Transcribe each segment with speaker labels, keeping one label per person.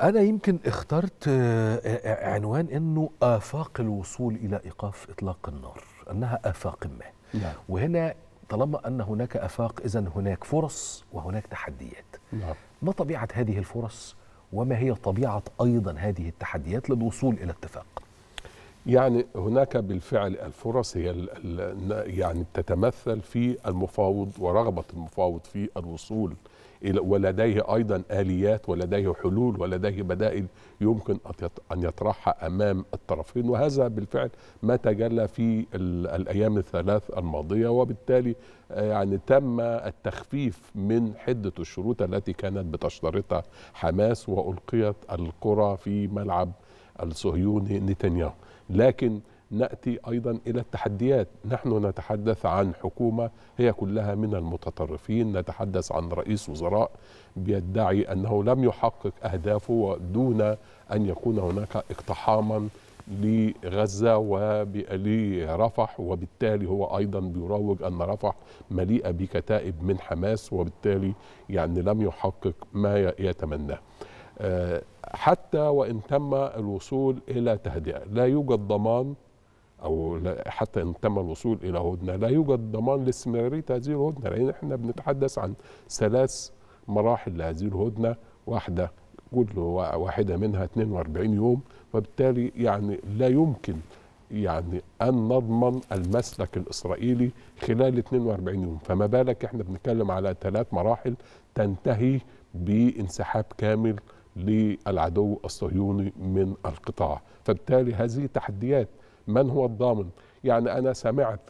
Speaker 1: أنا يمكن اخترت آه، آه، آه، عنوان أنه آفاق الوصول إلى إيقاف إطلاق النار أنها آفاق ما نعم. وهنا طالما أن هناك آفاق إذا هناك فرص وهناك تحديات نعم. ما طبيعة هذه الفرص وما هي طبيعة أيضا هذه التحديات للوصول إلى اتفاق
Speaker 2: يعني هناك بالفعل الفرص هي يعني تتمثل في المفاوض ورغبة المفاوض في الوصول إلى ولديه أيضا آليات ولديه حلول ولديه بدائل يمكن أن يطرحها أمام الطرفين وهذا بالفعل ما تجلى في الأيام الثلاث الماضية وبالتالي آه، يعني تم التخفيف من حدة الشروط التي كانت بتشترطها حماس وألقيت الكرة في ملعب الصهيوني نتنياهو لكن ناتي ايضا الى التحديات، نحن نتحدث عن حكومه هي كلها من المتطرفين، نتحدث عن رئيس وزراء بيدعي انه لم يحقق اهدافه دون ان يكون هناك اقتحاما لغزه ولرفح وبالتالي هو ايضا بيروج ان رفح مليئه بكتائب من حماس وبالتالي يعني لم يحقق ما يتمناه. آه، حتى وإن تم الوصول إلى تهدئة لا يوجد ضمان أو حتى إن تم الوصول إلى هدنة لا يوجد ضمان لاستمرارية هذه الهدنة لأن إحنا بنتحدث عن ثلاث مراحل لهذه الهدنة واحدة كل واحدة منها 42 يوم وبالتالي يعني لا يمكن يعني أن نضمن المسلك الإسرائيلي خلال 42 يوم فما بالك إحنا بنتكلم على ثلاث مراحل تنتهي بانسحاب كامل للعدو الصهيوني من القطاع فبالتالي هذه تحديات من هو الضامن يعني أنا سمعت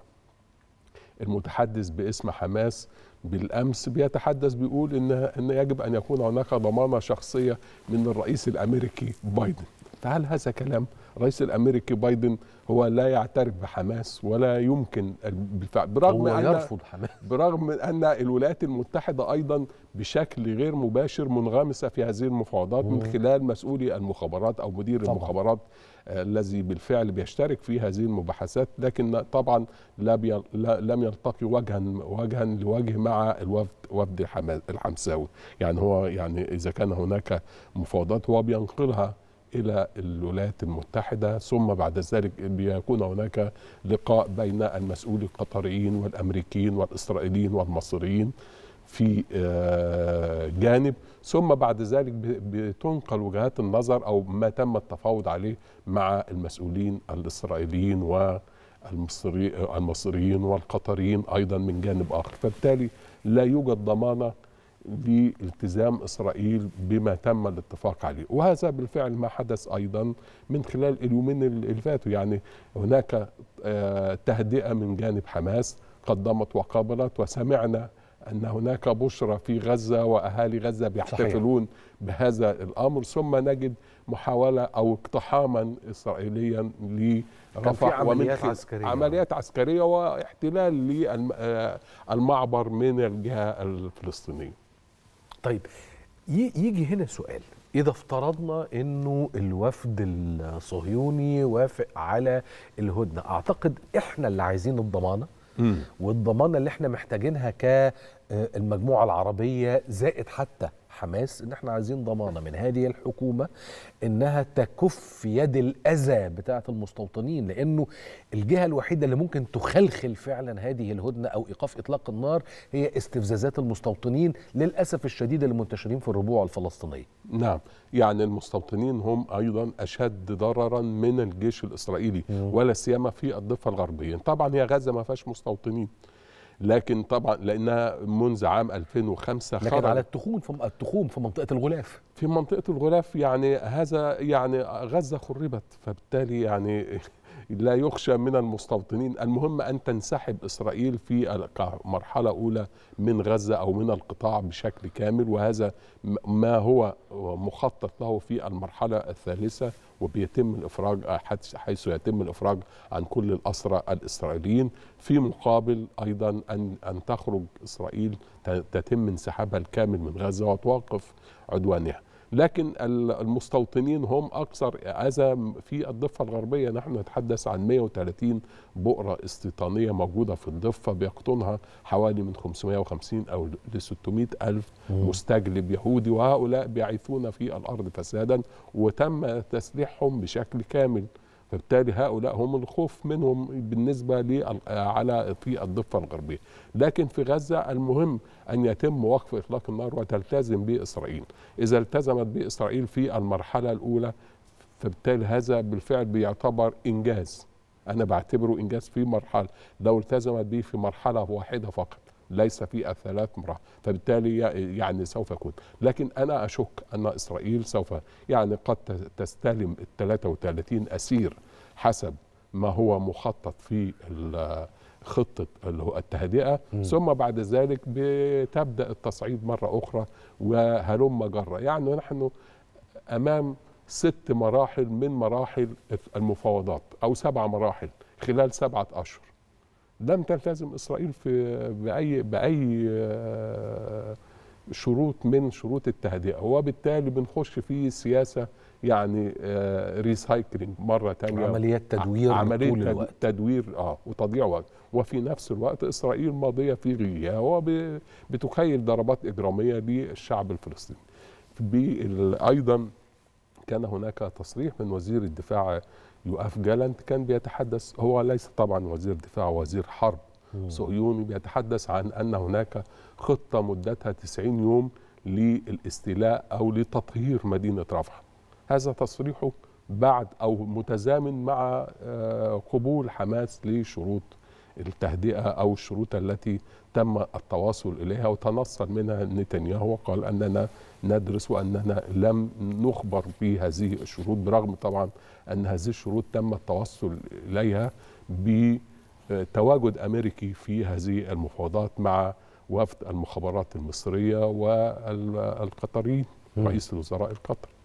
Speaker 2: المتحدث باسم حماس بالامس بيتحدث بيقول ان ان يجب ان يكون هناك ضمانه شخصيه من الرئيس الامريكي بايدن فهل هذا كلام الرئيس الامريكي بايدن هو لا يعترف بحماس ولا يمكن بالفعل برغم هو أن يرفض حماس برغم ان الولايات المتحده ايضا بشكل غير مباشر منغمسه في هذه المفاوضات من خلال مسؤولي المخابرات او مدير طبعا. المخابرات آه، الذي بالفعل بيشترك في هذه المباحثات لكن طبعا لم يلتقي وجها وجها لوجه مع الوفد وفد الحمساوي يعني هو يعني اذا كان هناك مفاوضات هو بينقلها الى الولايات المتحده ثم بعد ذلك بيكون هناك لقاء بين المسؤول القطريين والامريكيين والاسرائيليين والمصريين في آه، جانب ثم بعد ذلك بتنقل وجهات النظر او ما تم التفاوض عليه مع المسؤولين الاسرائيليين و المصريين والقطريين ايضا من جانب اخر فبالتالي لا يوجد ضمانه لالتزام إسرائيل بما تم الاتفاق عليه وهذا بالفعل ما حدث أيضا من خلال اليومين اللي فاتوا يعني هناك آه، تهدئة من جانب حماس قدمت وقابلت وسمعنا أن هناك بشرى في غزة وأهالي غزة بيحتفلون بهذا الأمر ثم نجد محاولة أو اقتحاما إسرائيليا لرفح عمليات عسكرية عمليات عسكرية واحتلال للمعبر آه، من الجهة الفلسطينية طيب يجي هنا سؤال
Speaker 1: إذا افترضنا أنه الوفد الصهيوني وافق على الهدنة أعتقد إحنا اللي عايزين الضمانة والضمانة اللي احنا محتاجينها كالمجموعة آه، العربية زائد حتى حماس ان احنا عايزين ضمانه من هذه الحكومه انها تكف يد الاذى بتاعه المستوطنين لانه الجهه الوحيده اللي ممكن تخلخل فعلا هذه الهدنه او ايقاف اطلاق النار هي استفزازات المستوطنين للاسف الشديد اللي منتشرين في الربوع الفلسطينيه.
Speaker 2: نعم يعني المستوطنين هم ايضا اشد ضررا من الجيش الاسرائيلي ولا سيما في الضفه الغربيه، طبعا هي غزه ما فيهاش مستوطنين. لكن طبعا لانها منذ عام 2005 لكن خرج على
Speaker 1: التخوم في التخوم في منطقه الغلاف
Speaker 2: في منطقه الغلاف يعني هذا يعني غزه خربت فبالتالي يعني لا يخشى من المستوطنين المهم أن تنسحب إسرائيل في مرحلة أولى من غزة أو من القطاع بشكل كامل وهذا ما هو مخطط له في المرحلة الثالثة وبيتم الإفراج حيث يتم الإفراج عن كل الأسرى الإسرائيليين في مقابل أيضا أن أن تخرج إسرائيل تتم انسحابها الكامل من غزة وتوقف عدوانها لكن المستوطنين هم أكثر أذى في الضفة الغربية نحن نتحدث عن 130 بؤرة استيطانية موجودة في الضفة بيقطنها حوالي من 550 أو ل 600 ألف مستجلب يهودي وهؤلاء بيعيثون في الأرض فسادا وتم تسليحهم بشكل كامل فبالتالي هؤلاء هم الخوف منهم بالنسبه لي على في الضفه الغربيه لكن في غزه المهم ان يتم وقف اطلاق النار وتلتزم به اسرائيل اذا التزمت به اسرائيل في المرحله الاولى فبالتالي هذا بالفعل بيعتبر انجاز انا بعتبره انجاز في مرحله لو التزمت به في مرحله واحده فقط ليس في الثلاث امرأة فبالتالي يعني سوف يكون لكن أنا أشك أن إسرائيل سوف يعني قد تستلم ال 33 أسير حسب ما هو مخطط في خطة التهدئة م. ثم بعد ذلك بتبدأ التصعيد مرة أخرى وهلم جرة يعني نحن أمام ست مراحل من مراحل المفاوضات أو سبع مراحل خلال سبعة أشهر لم تلتزم اسرائيل في باي باي آه، شروط من شروط التهدئه وبالتالي بنخش في سياسه يعني ريسايكلينج آه، مره ثانيه عمليات تدوير عمليه طول الوقت. تدوير اه وتضييع وقت وفي نفس الوقت اسرائيل ماضيه في غيها وبتخيل ضربات اجراميه للشعب الفلسطيني ايضا كان هناك تصريح من وزير الدفاع يوقف جالنت كان بيتحدث هو ليس طبعا وزير دفاع وزير حرب صهيوني بيتحدث عن أن هناك خطة مدتها 90 يوم للاستيلاء أو لتطهير مدينة رفح هذا تصريحه بعد أو متزامن مع آه، قبول حماس لشروط التهدئة أو الشروط التي تم التواصل إليها وتنصل منها نتنياهو وقال أننا ندرس وأننا لم نخبر بهذه الشروط برغم طبعا أن هذه الشروط تم التوصل إليها بتواجد أمريكي في هذه المفاوضات مع وفد المخابرات المصرية والقطريين رئيس الوزراء القطري